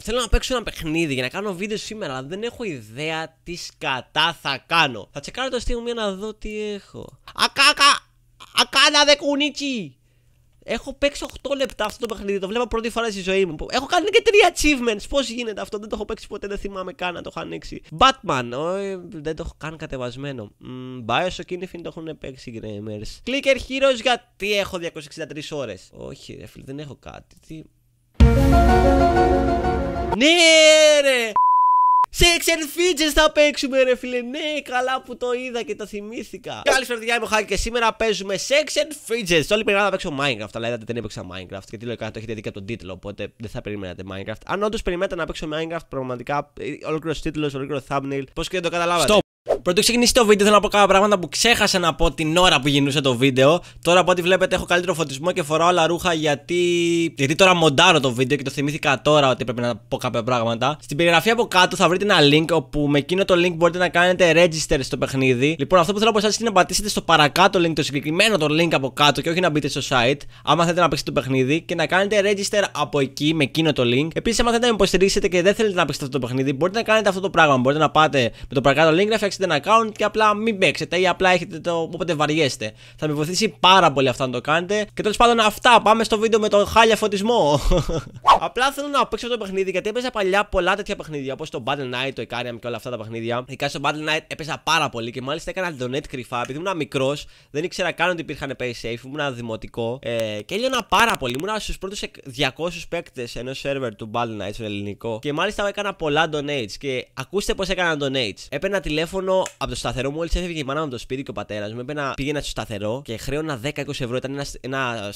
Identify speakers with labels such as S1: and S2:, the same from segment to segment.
S1: θέλω να παίξω ένα παιχνίδι για να κάνω βίντεο σήμερα, αλλά δεν έχω ιδέα τι σκατά θα κάνω. Θα τσεκάρω το στιγμή να δω τι έχω. Ακάκα! Ακάνα δε κουνίτσι! Έχω παίξει 8 λεπτά αυτό το παιχνίδι, το βλέπω πρώτη φορά στη ζωή μου. Έχω κάνει και 3 achievements. Πώς γίνεται αυτό, δεν το έχω παίξει ποτέ, δεν θυμάμαι καν να το έχω ανοίξει. Batman, δεν το έχω καν κατεβασμένο. Mm, Bioshock Infinite το έχουν παίξει gamers. Clicker Heroes, γιατί έχω 263 ώρες. Όχι, ρε φίλε, δεν έχω κάτι. Τι... Ναι ρε Sex and Fidgets θα παίξουμε ρε φίλε Ναι καλά που το είδα και το θυμήθηκα Καλή παιδιά είμαι ο Χάκη και σήμερα παίζουμε Sex and Fidgets Όλοι να παίξω Minecraft αλλά είδατε δεν έπαιξα Minecraft Γιατί λογικά το έχετε δει και από τον τίτλο οπότε δεν θα περιμένατε Minecraft Αν όντως περιμένατε να παίξω Minecraft πραγματικά ε, Ολόκληρος τίτλος, ολόκληρο thumbnail Πώς και δεν το καταλάβατε Πρωτού ξεκινήσει το βίντεο, θέλω να πω κάποια πράγματα που ξέχασα να πω την ώρα που γινούσε το βίντεο. Τώρα από ό,τι βλέπετε, έχω καλύτερο φωτισμό και φοράω άλλα ρούχα γιατί. Γιατί τώρα μοντάρω το βίντεο και το θυμήθηκα τώρα ότι πρέπει να πω κάποια πράγματα. Στην περιγραφή από κάτω θα βρείτε ένα link όπου με εκείνο το link μπορείτε να κάνετε register στο παιχνίδι. Λοιπόν, αυτό που θέλω από εσάς είναι να πατήσετε στο παρακάτω link, το συγκεκριμένο το link από κάτω και όχι να μπείτε στο site. Άμα θέλετε να παίξετε το παιχνίδι και να κάνετε register από εκεί με εκείνο το link. Επίσης, άμα θέλετε να υποστηρίξετε και δεν θέλετε να παίξετε αυτό το παιχνίδι, μπορείτε να κάνετε αυτό το πράγμα. Μπορείτε να πάτε με το παρακάτω link να φτιάξετε account και απλά μην παίξετε ή απλά έχετε το όποτε βαριέστε. Θα με βοηθήσει πάρα πολύ αυτό να το κάνετε. Και τέλος πάντων, αυτά. Πάμε στο βίντεο με τον χάλια φωτισμό. απλά θέλω να παίξω το παιχνίδι γιατί έπαιζα παλιά πολλά τέτοια παιχνίδια όπως το Battle Night, το Icarium και όλα αυτά τα παιχνίδια. Ειδικά στο Battle Night έπαιζα πάρα πολύ και μάλιστα έκανα donate κρυφά επειδή ήμουν μικρός, δεν ήξερα καν ότι υπήρχαν pay safe, ήμουν δημοτικό ε, και έλειωνα πάρα πολύ. Ήμουν στους πρώτους 200 παίκτες ενός server του Battle Night στο ελληνικό και μάλιστα έκανα πολλά donates και ακούστε πώς έκανα donates. Έπαιρνα τηλέφωνο από το σταθερό μου, έφυγε η μάνα μου από το σπίτι και ο πατέρας μου. Έπαινα, πήγαινα στο σταθερό και χρέωνα 10-20 ευρώ. Ήταν ένας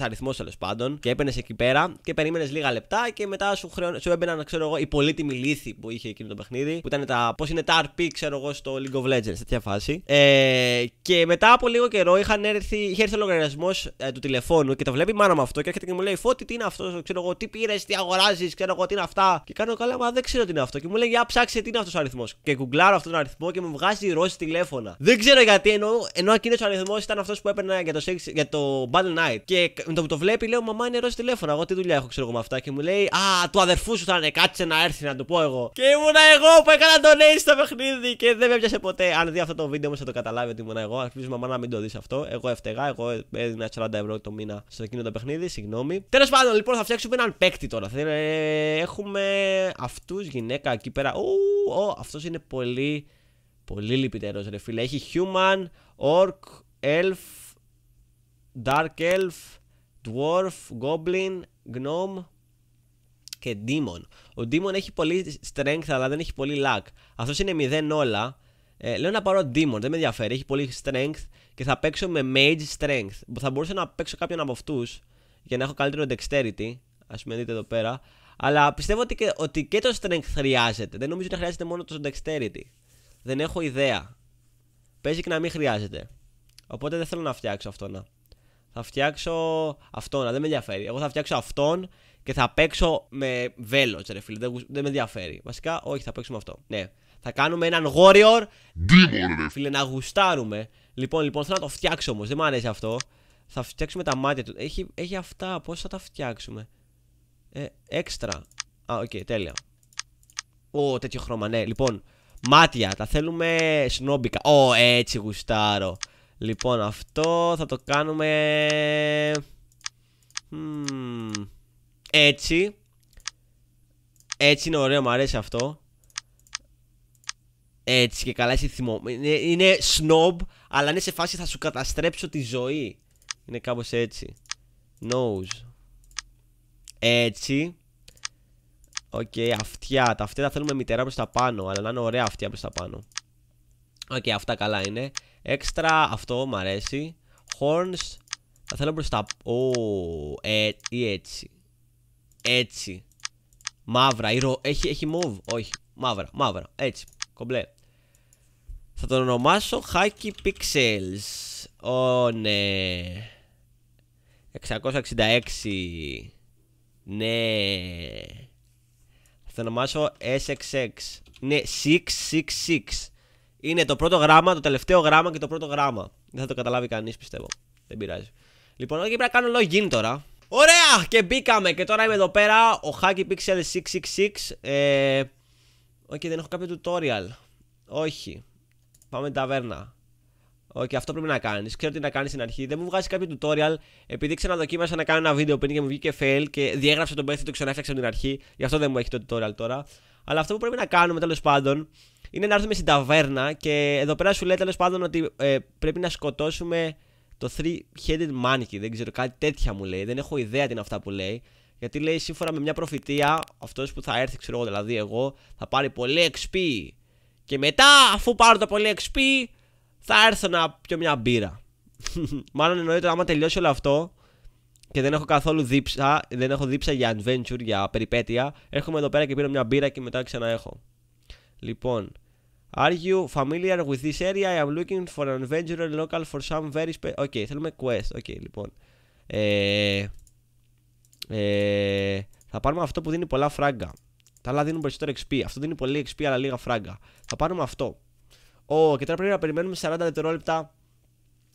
S1: ε, αριθμός τέλος πάντων. Και έπαινες εκεί πέρα και περίμενες λίγα λεπτά και μετά σου, χρέων, σου έμπαιναν, ξέρω εγώ, η πολύτιμη λύθη που είχε εκείνο το παιχνίδι. Που ήταν τα. Πώς είναι τα RP, ξέρω εγώ, στο League of Legends, τέτοια φάση. Ε, και μετά από λίγο καιρό είχαν έρθει, είχε έρθει ο λογαριασμός ε, του τηλεφώνου και το βλέπει η μάνα μου αυτό και έρχεται και μου λέει Φώτη, τι είναι αυτό, ξέρω εγώ, τι πήρες, τι αγοράζεις, ξέρω εγώ, τι είναι αυτά. Και κάνω καλά, μα δεν ξέρω τι είναι αυτό. Και μου λέει, Για ψάξε τι είναι αυτός ο αριθμός. Και γκουγκλάρω αυτόν τον αριθμό πω, και μου βγάζει η τηλέφωνα. Δεν ξέρω γιατί, ενώ, ενώ εκείνος ο αριθμό ήταν αυτός που έπαιρνα για το, sex, για το Battle Night. Και με το που το βλέπει, λέω Μαμά είναι Ρώση τηλέφωνα. Εγώ τι δουλειά έχω, ξέρω εγώ με αυτά. Και μου λέει Α, του αδερφού σου θα είναι, κάτσε να έρθει να του πω εγώ. Και ήμουνα εγώ που έκανα τον Ace στο παιχνίδι και δεν με έπιασε ποτέ. Αν δει αυτό το βίντεο όμως θα το καταλάβει ότι ήμουν εγώ. πει μαμά να μην το δεις αυτό. Εγώ έφταιγα, εγώ έδινα 40 ευρώ το μήνα στο εκείνο το παιχνίδι, συγγνώμη. Τέλος πάντων, λοιπόν, θα φτιάξουμε έναν παίκτη τώρα. Θα ε, Έχουμε αυτούς γυναίκα εκεί πέρα. Ο, αυτός είναι πολύ Πολύ λυπητερός ρε φίλε. Έχει human, orc, elf, dark elf, dwarf, goblin, gnome και demon. Ο demon έχει πολύ strength αλλά δεν έχει πολύ luck. Αυτός είναι 0 όλα. Ε, λέω να πάρω demon, δεν με ενδιαφέρει. Έχει πολύ strength και θα παίξω με mage strength. Θα μπορούσα να παίξω κάποιον από αυτούς για να έχω καλύτερο dexterity. Ας με δείτε εδώ πέρα. Αλλά πιστεύω ότι και, ότι και το strength χρειάζεται. Δεν νομίζω ότι χρειάζεται μόνο το dexterity δεν έχω ιδέα. Παίζει και να μην χρειάζεται. Οπότε δεν θέλω να φτιάξω αυτόνα. Θα φτιάξω αυτόνα, δεν με ενδιαφέρει. Εγώ θα φτιάξω αυτόν και θα παίξω με βέλος, ρε φίλε. Δεν, δεν με ενδιαφέρει. Βασικά, όχι, θα παίξουμε αυτό. Ναι. Θα κάνουμε έναν Warrior. Demon, Φίλε, να γουστάρουμε. Λοιπόν, λοιπόν, θέλω να το φτιάξω όμως. Δεν μου αρέσει αυτό. Θα φτιάξουμε τα μάτια του. Έχει, έχει αυτά. Πώς θα τα φτιάξουμε. Ε, έξτρα. Α, οκ, okay, τέλεια. Ω, τέτοιο χρώμα, ναι. Λοιπόν, Μάτια, τα θέλουμε σνόμπικα. Ω, έτσι γουστάρω. Λοιπόν, αυτό θα το κάνουμε... Έτσι. Έτσι είναι ωραίο, μου αρέσει αυτό. Έτσι και καλά, είσαι θυμό. Είναι, είναι snob, αλλά είναι σε φάση θα σου καταστρέψω τη ζωή. Είναι κάπως έτσι. Nose. Έτσι. Οκ, okay, αυτιά. Τα αυτιά τα θέλουμε μητερά προς τα πάνω. Αλλά να είναι ωραία αυτιά προς τα πάνω. Οκ, αυτά καλά είναι. Έξτρα, αυτό μου αρέσει. Horns, Θα θέλω προς τα. oh, ε, ή έτσι. Έτσι. Μαύρα, ή έχει, έχει move. Όχι, μαύρα, μαύρα. Έτσι, κομπλέ. Θα τον ονομάσω Hacky Pixels. Ω, oh, ναι. 666. Ναι. Θα ονομάσω SXX. Είναι 666. Είναι το πρώτο γράμμα, το τελευταίο γράμμα και το πρώτο γράμμα. Δεν θα το καταλάβει κανείς, πιστεύω. Δεν πειράζει. Λοιπόν, όχι πρέπει να κάνω login τώρα. Ωραία! Και μπήκαμε. Και τώρα είμαι εδώ πέρα. Ο Hacky Pixel 666. Ε. Όχι, δεν έχω κάποιο tutorial. Όχι. Πάμε ταβέρνα okay, αυτό πρέπει να κάνεις. Ξέρω τι να κάνεις στην αρχή. Δεν μου βγάζει κάποιο tutorial, επειδή ξαναδοκίμασα να κάνω ένα βίντεο πριν και μου βγήκε fail και διέγραψα τον και το ξανάφτιαξα από την αρχή. Γι' αυτό δεν μου έχει το tutorial τώρα. Αλλά αυτό που πρέπει να κάνουμε τέλος πάντων είναι να έρθουμε στην ταβέρνα και εδώ πέρα σου λέει τέλος πάντων ότι ε, πρέπει να σκοτώσουμε το 3-headed monkey. Δεν ξέρω, κάτι τέτοια μου λέει. Δεν έχω ιδέα τι είναι αυτά που λέει. Γιατί λέει σύμφωνα με μια προφητεία, αυτός που θα έρθει, ξέρω εγώ δηλαδή, εγώ θα πάρει πολύ XP. Και μετά, αφού πάρω το πολύ XP, θα έρθω να πιω μια μπύρα. Μάλλον εννοείται ότι άμα τελειώσει όλο αυτό και δεν έχω καθόλου δίψα, δεν έχω δίψα για adventure, για περιπέτεια, έρχομαι εδώ πέρα και πίνω μια μπύρα και μετά ξαναέχω. Λοιπόν, Are you familiar with this area? I am looking for an adventure local for some very special... Okay, θέλουμε quest. Okay, λοιπόν. Ε, ε, θα πάρουμε αυτό που δίνει πολλά φράγκα. Τα άλλα δίνουν περισσότερο XP. Αυτό δίνει πολύ XP αλλά λίγα φράγκα. Θα πάρουμε αυτό. Ω, και τώρα πρέπει να περιμένουμε 40 δευτερόλεπτα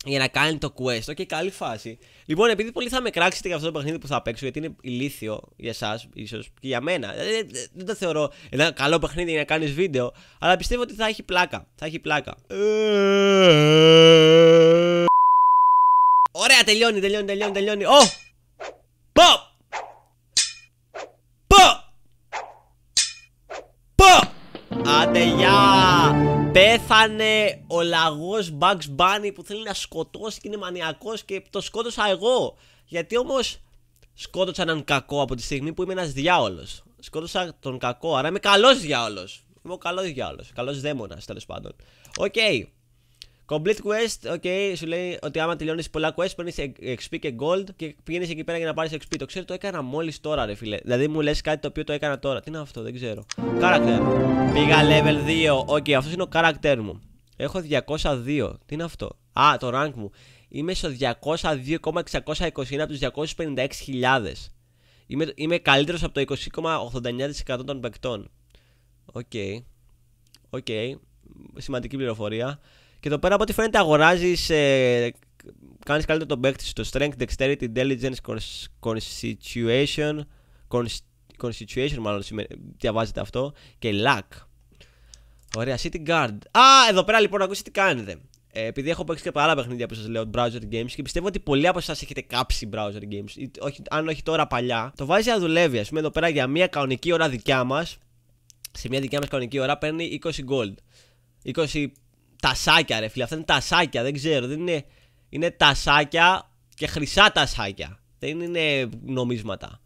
S1: για να κάνει το quest. Οκ, καλή φάση. Λοιπόν, επειδή πολλοί θα με κράξετε για αυτό το παιχνίδι που θα παίξω, γιατί είναι ηλίθιο για εσάς, ίσως και για μένα. Δεν, ε, ε, δεν το θεωρώ ένα καλό παιχνίδι για να κάνεις βίντεο, αλλά πιστεύω ότι θα έχει πλάκα. Θα έχει πλάκα. Ε. Ωραία, τελειώνει, τελειώνει, τελειώνει, τελειώνει. Ω! Oh! Πέθανε ο λαγός Bugs Bunny που θέλει να σκοτώσει και είναι μανιακός και το σκότωσα εγώ. Γιατί όμως σκότωσα έναν κακό από τη στιγμή που είμαι ένας διάολος Σκότωσα τον κακό, άρα είμαι καλός διάολος. Είμαι ο καλός διάολος. Καλός δαίμονας τέλος πάντων. Οκ. Okay. Complete quest, ok, σου λέει ότι άμα τελειώνεις πολλά quest παίρνεις XP και gold και πηγαίνεις εκεί πέρα για να πάρεις XP. Το ξέρω, το έκανα μόλις τώρα, ρε φίλε. Δηλαδή μου λες κάτι το οποίο το έκανα τώρα. Τι είναι αυτό, δεν ξέρω. Character. Πήγα level 2. Ok, αυτός είναι ο character μου. Έχω 202. Τι είναι αυτό. Α, το rank μου. Είμαι στο 202,621 από τους 256.000. Είμαι, είμαι καλύτερος από το 20,89% των παικτών. Οκ. Οκ. Σημαντική πληροφορία. Και εδώ πέρα από ό,τι φαίνεται αγοράζεις. Ε, Κάνεις καλύτερο τον παίκτη στο strength, dexterity, intelligence, constitution. Constitution, μάλλον διαβάζεται αυτό. Και luck. Ωραία, City Guard. Α, εδώ πέρα λοιπόν να ακούσει τι κάνετε. Ε, επειδή έχω παίξει και από άλλα παιχνίδια που σας λέω, browser games, και πιστεύω ότι πολλοί από εσάς έχετε κάψει browser games. όχι, αν όχι τώρα παλιά, το βάζει να δουλεύει. Ας πούμε εδώ πέρα για μια κανονική ώρα δικιά μας, σε μια δικιά μας κανονική ώρα παίρνει 20 gold. 20 τασάκια, ρε φίλε. Αυτά είναι τασάκια, δεν ξέρω. Δεν είναι, είναι τασάκια και χρυσά τασάκια. Δεν είναι νομίσματα.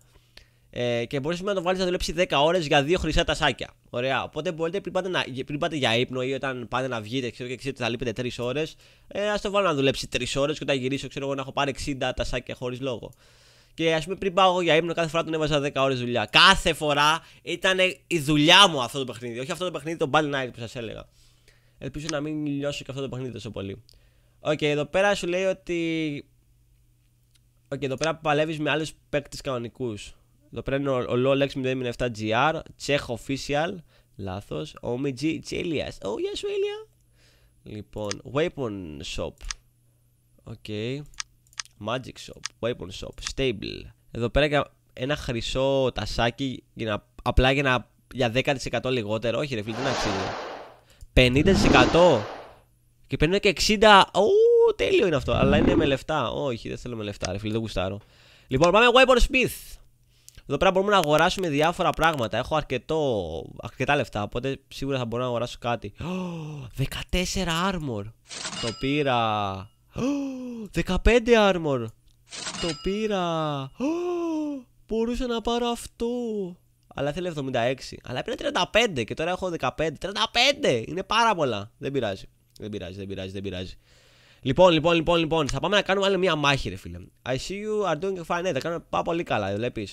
S1: Ε, και μπορείς να το βάλεις να δουλέψει 10 ώρες για δύο χρυσά τασάκια. Ωραία. Οπότε μπορείτε πριν πάτε, να, πριν πάτε για ύπνο ή όταν πάτε να βγείτε ξέρω, και ξέρετε θα λείπετε 3 ώρες, ε, ας το βάλω να δουλέψει 3 ώρες και όταν γυρίσω, ξέρω εγώ να έχω πάρει 60 τασάκια χωρίς λόγο. Και ας πούμε πριν πάω για ύπνο, κάθε φορά τον έβαζα 10 ώρες δουλειά. Κάθε φορά ήταν η δουλειά μου αυτό το παιχνίδι. Όχι αυτό το παιχνίδι, το Bad Night που σας έλεγα. Ελπίζω να μην λιώσει και αυτό το παιχνίδι τόσο πολύ. Οκ, okay, εδώ πέρα σου λέει ότι. Οκ, okay, εδώ πέρα παλεύεις με άλλους παίκτες κανονικούς. Εδώ πέρα είναι ο, Lolex 07 gr Czech Official, λάθο. OMG, it's Ω, oh, γεια σου, Λοιπόν, Weapon Shop. Οκ. Okay. Magic Shop, Weapon Shop, Stable. Εδώ πέρα ένα χρυσό τασάκι για να, απλά για, να, για 10% λιγότερο. Όχι, ρε φίλε, τι αξίζει. 50% και παίρνω και 60. Ου, τέλειο είναι αυτό. Αλλά είναι με λεφτά. Όχι, δεν θέλω με λεφτά, ρε φίλε, δεν γουστάρω. Λοιπόν, πάμε Weapon Smith. Εδώ πέρα μπορούμε να αγοράσουμε διάφορα πράγματα. Έχω αρκετό, αρκετά λεφτά, οπότε σίγουρα θα μπορώ να αγοράσω κάτι. 14 armor. Το πήρα. 15 armor. Το πήρα. Μπορούσα να πάρω αυτό. Αλλά θέλει 76. Αλλά πήρε 35 και τώρα έχω 15. 35! Είναι πάρα πολλά. Δεν πειράζει. Δεν πειράζει, δεν πειράζει, δεν πειράζει. Λοιπόν, λοιπόν, λοιπόν, λοιπόν. Θα πάμε να κάνουμε άλλη μια μάχη, ρε φίλε. I see you are doing fine. Ναι, τα κάνουμε πάρα πολύ καλά, ε, βλέπεις.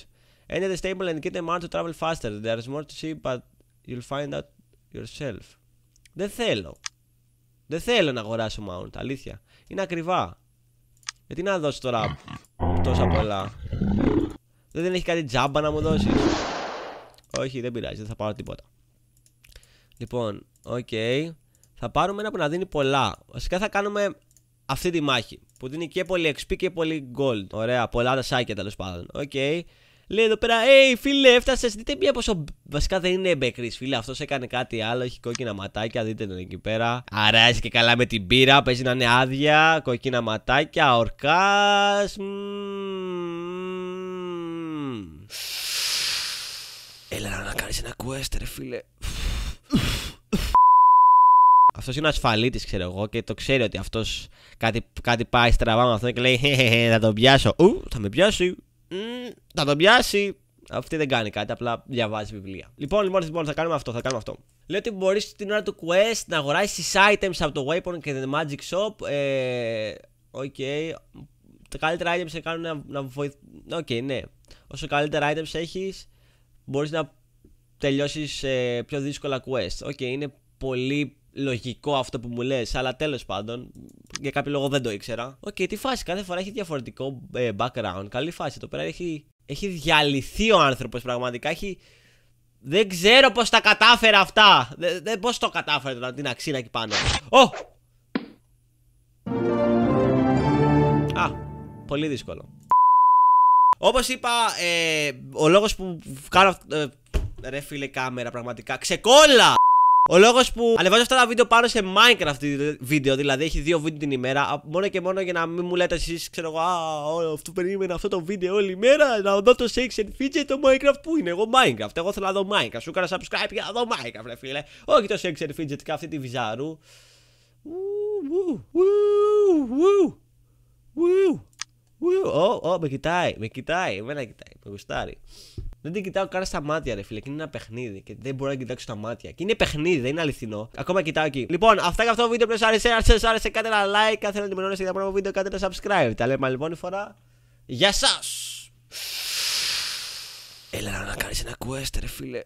S1: Enter the stable and get the to travel faster. There is more to see, but you'll find out yourself. Δεν θέλω. Δεν θέλω να αγοράσω mount, αλήθεια. Είναι ακριβά. Γιατί να δώσω τώρα τόσα πολλά. Δεν έχει κάτι τζάμπα να μου δώσεις. Όχι, δεν πειράζει, δεν θα πάρω τίποτα. Λοιπόν, οκ. Θα πάρουμε ένα που να δίνει πολλά. Βασικά θα κάνουμε αυτή τη μάχη. Που δίνει και πολύ XP και πολύ gold. Ωραία, πολλά σάκια τέλος πάντων. Οκ. Okay. Λέει εδώ πέρα, hey φίλε, έφτασες. Δείτε μία πόσο. Βασικά δεν είναι μπεκρή, φίλε. Αυτός έκανε κάτι άλλο. Έχει κόκκινα ματάκια. Δείτε τον εκεί πέρα. Αράζει και καλά με την πύρα. Παίζει να είναι άδεια. Κόκκινα ματάκια. Ορκάς. Mm να κάνεις ένα quest ρε φίλε. Αυτός είναι ο ασφαλίτης, ξέρω εγώ, και το ξέρει ότι αυτός κάτι, κάτι πάει στραβά με αυτό και λέει: Θα τον πιάσω. Ου, θα με πιάσει. θα τον πιάσει. Αυτή δεν κάνει κάτι, απλά διαβάζει βιβλία. Λοιπόν, λοιπόν, λοιπόν, θα κάνουμε αυτό. Θα κάνουμε αυτό. Λέω ότι μπορείς την ώρα του quest να αγοράσεις items από το weapon και την Magic Shop. Ε, οκ. Okay. Τα καλύτερα items να κάνουν να, να βοηθούν. Οκ, okay, ναι. Όσο καλύτερα items έχεις, μπορείς να Τελειώσεις πιο δύσκολα quest. Οκ, okay, είναι πολύ λογικό αυτό που μου λες, αλλά τέλος πάντων για κάποιο λόγο δεν το ήξερα. Οκ, okay, τι φάση, κάθε φορά έχει διαφορετικό ε, background. Καλή φάση. το πέρα έχει, έχει διαλυθεί ο άνθρωπος πραγματικά. Έχει... Δεν ξέρω πώς τα κατάφερα αυτά. Δεν. Δεν πώς το κατάφερε τώρα την αξίνα εκεί πάνω. Ω! Oh! Α, πολύ δύσκολο. Όπως είπα, ε, ο λόγος που κάνω. Ε, ρε φίλε κάμερα πραγματικά Ξεκόλα! Ο λόγος που ανεβάζω αυτά τα βίντεο πάνω σε Minecraft βίντεο, δηλαδή έχει δύο βίντεο την ημέρα, μόνο και μόνο για να μην μου λέτε εσείς, ξέρω εγώ, αυτό περίμενα αυτό το βίντεο όλη ημέρα να δω το sex and Fidget, το Minecraft που είναι. Εγώ Minecraft, εγώ θέλω να δω Minecraft. Σου έκανα subscribe για να δω Minecraft, ρε φίλε. Όχι το sex and Fidget και αυτή τη βυζάρου. Ου, με κοιτάει, με κοιτάει, εμένα κοιτάει, με γουστάρει. Δεν την κοιτάω καν στα μάτια, ρε φίλε. Και είναι ένα παιχνίδι. Και δεν μπορώ να κοιτάξω στα μάτια. Και είναι παιχνίδι, δεν είναι αληθινό. Ακόμα κοιτάω εκεί. Λοιπόν, αυτά για αυτό το βίντεο που σας άρεσε. Αν σας άρεσε, κάντε ένα like. Αν θέλετε να ενημερώνεστε για το βίντεο, κάντε ένα subscribe. Τα λέμε λοιπόν η φορά. Γεια σας! Έλα να κάνεις ένα quest, ρε φίλε.